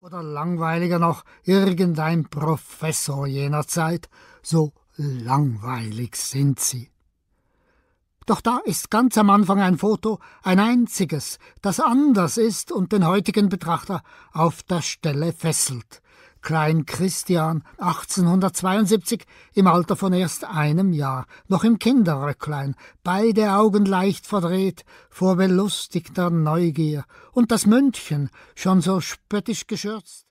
oder langweiliger noch irgendein Professor jener Zeit, so langweilig sind sie. Doch da ist ganz am Anfang ein Foto, ein einziges, das anders ist und den heutigen Betrachter auf der Stelle fesselt. Klein Christian 1872 im Alter von erst einem Jahr, noch im Kinderröcklein, beide Augen leicht verdreht vor belustigter Neugier und das Mündchen schon so spöttisch geschürzt.